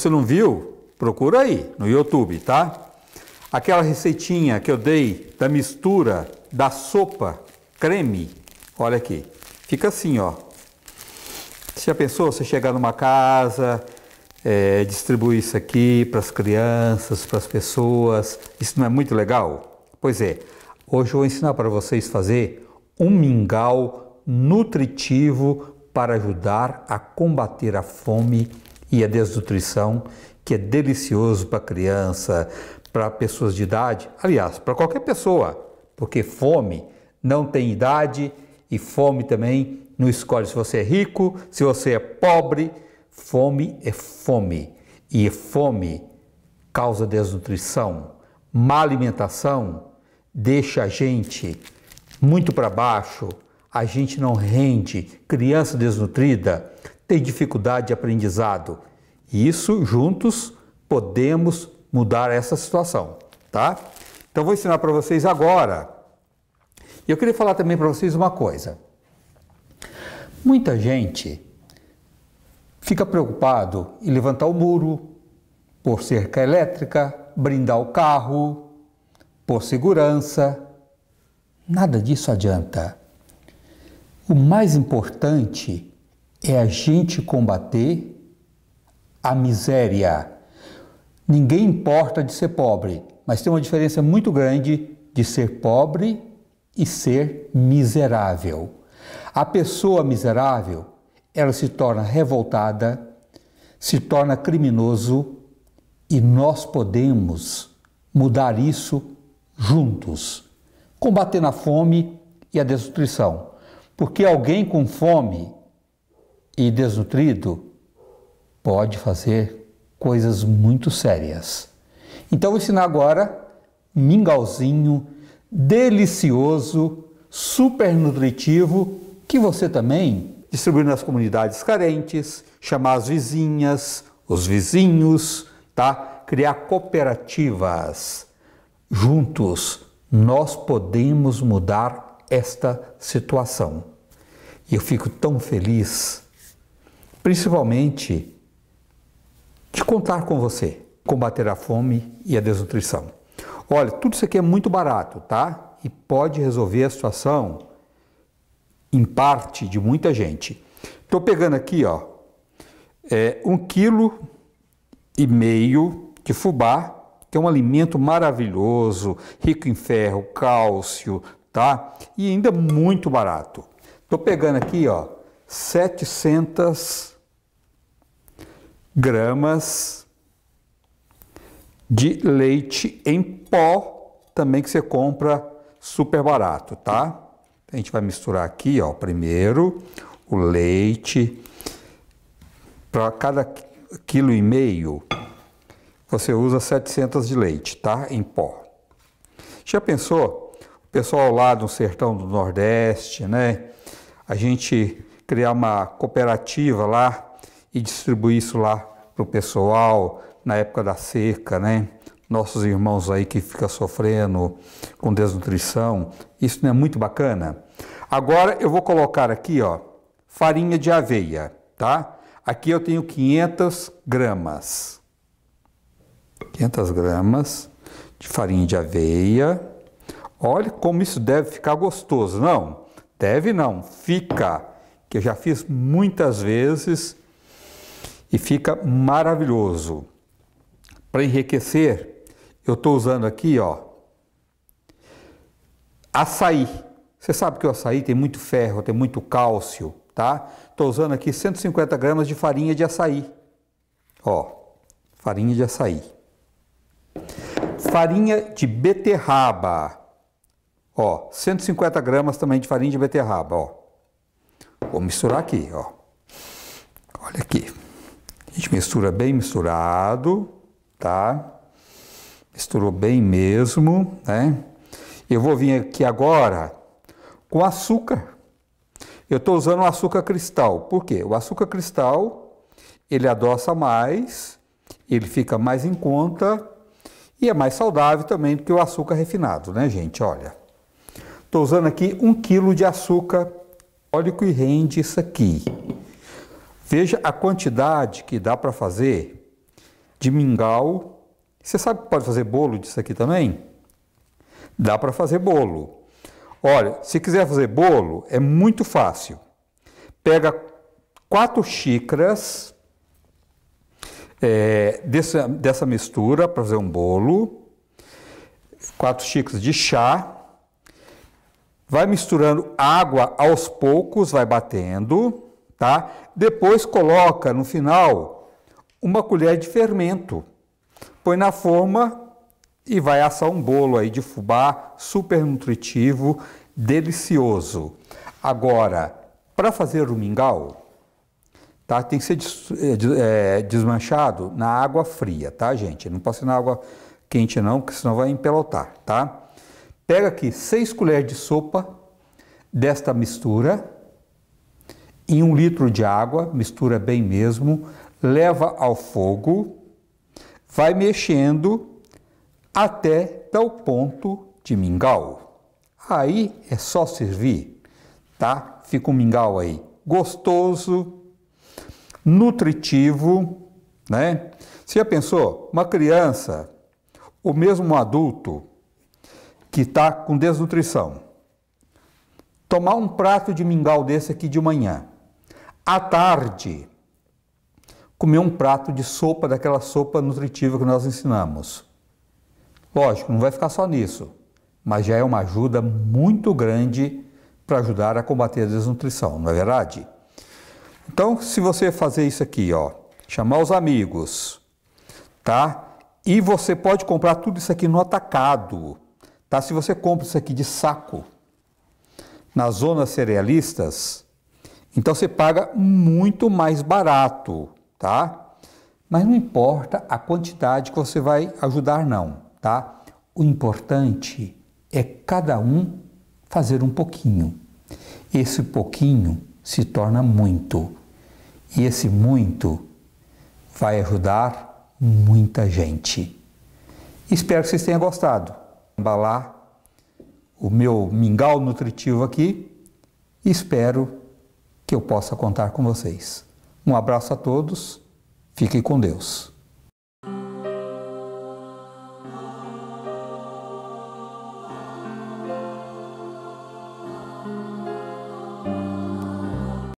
Você não viu? Procura aí no YouTube, tá? Aquela receitinha que eu dei da mistura da sopa creme, olha aqui, fica assim, ó. Você já pensou você chegar numa casa, é, distribuir isso aqui para as crianças, para as pessoas? Isso não é muito legal? Pois é, hoje eu vou ensinar para vocês fazer um mingau nutritivo para ajudar a combater a fome e a desnutrição, que é delicioso para criança, para pessoas de idade, aliás, para qualquer pessoa, porque fome não tem idade e fome também não escolhe se você é rico, se você é pobre. Fome é fome e fome causa desnutrição, má alimentação deixa a gente muito para baixo, a gente não rende, criança desnutrida têm dificuldade de aprendizado. E isso juntos podemos mudar essa situação, tá? Então vou ensinar para vocês agora. E eu queria falar também para vocês uma coisa. Muita gente fica preocupado em levantar o muro por cerca elétrica, brindar o carro, por segurança. Nada disso adianta. O mais importante é a gente combater a miséria. Ninguém importa de ser pobre, mas tem uma diferença muito grande de ser pobre e ser miserável. A pessoa miserável, ela se torna revoltada, se torna criminoso e nós podemos mudar isso juntos, combatendo a fome e a destruição. Porque alguém com fome e desnutrido pode fazer coisas muito sérias. Então vou ensinar agora mingauzinho delicioso, super nutritivo que você também distribuir nas comunidades carentes, chamar as vizinhas, os vizinhos, tá? Criar cooperativas. Juntos nós podemos mudar esta situação. E eu fico tão feliz principalmente de contar com você, combater a fome e a desnutrição. Olha, tudo isso aqui é muito barato, tá? E pode resolver a situação em parte de muita gente. Estou pegando aqui, ó, é, um quilo e meio de fubá, que é um alimento maravilhoso, rico em ferro, cálcio, tá? E ainda muito barato. Estou pegando aqui, ó, 700 gramas de leite em pó, também que você compra super barato, tá? A gente vai misturar aqui, ó, primeiro o leite para cada quilo e meio você usa 700 de leite, tá? Em pó. Já pensou? O pessoal lá do sertão do Nordeste, né? A gente criar uma cooperativa lá e distribuir isso lá para o pessoal na época da seca, né? Nossos irmãos aí que ficam sofrendo com desnutrição, isso não é muito bacana? Agora eu vou colocar aqui, ó, farinha de aveia, tá? Aqui eu tenho 500 gramas. 500 gramas de farinha de aveia. Olha como isso deve ficar gostoso, não? Deve não, fica que eu já fiz muitas vezes e fica maravilhoso. Para enriquecer, eu estou usando aqui, ó, açaí. Você sabe que o açaí tem muito ferro, tem muito cálcio, tá? Estou usando aqui 150 gramas de farinha de açaí. Ó, farinha de açaí. Farinha de beterraba. Ó, 150 gramas também de farinha de beterraba, ó água. Vou misturar aqui, ó. Olha aqui. A gente mistura bem misturado, tá? Misturou bem mesmo, né? Eu vou vir aqui agora com açúcar. Eu estou usando o açúcar cristal. Por quê? O açúcar cristal, ele adoça mais, ele fica mais em conta e é mais saudável também do que o açúcar refinado, né, gente? Olha, estou usando aqui um quilo de açúcar Olha o que rende isso aqui. Veja a quantidade que dá para fazer de mingau. Você sabe que pode fazer bolo disso aqui também? Dá para fazer bolo. Olha, se quiser fazer bolo, é muito fácil. Pega quatro xícaras é, dessa, dessa mistura para fazer um bolo, quatro xícaras de chá, Vai misturando água aos poucos, vai batendo, tá? Depois coloca no final uma colher de fermento. Põe na forma e vai assar um bolo aí de fubá super nutritivo, delicioso. Agora, para fazer o mingau, tá? Tem que ser eh, eh, desmanchado na água fria, tá, gente? Não pode ser na água quente não, porque senão vai empelotar, tá? Pega aqui 6 colheres de sopa desta mistura em um litro de água, mistura bem mesmo, leva ao fogo, vai mexendo até dar o ponto de mingau. Aí é só servir, tá? Fica um mingau aí gostoso, nutritivo, né? Você já pensou? Uma criança, ou mesmo um adulto, que está com desnutrição, tomar um prato de mingau desse aqui de manhã, à tarde, comer um prato de sopa, daquela sopa nutritiva que nós ensinamos. Lógico, não vai ficar só nisso, mas já é uma ajuda muito grande para ajudar a combater a desnutrição, não é verdade? Então, se você fazer isso aqui, ó, chamar os amigos, tá? E você pode comprar tudo isso aqui no atacado. Tá? Se você compra isso aqui de saco nas zonas cerealistas, então você paga muito mais barato, tá? Mas não importa a quantidade que você vai ajudar não, tá? O importante é cada um fazer um pouquinho. Esse pouquinho se torna muito. E esse muito vai ajudar muita gente. Espero que vocês tenham gostado embalar o meu mingau nutritivo aqui e espero que eu possa contar com vocês. Um abraço a todos, fiquem com Deus.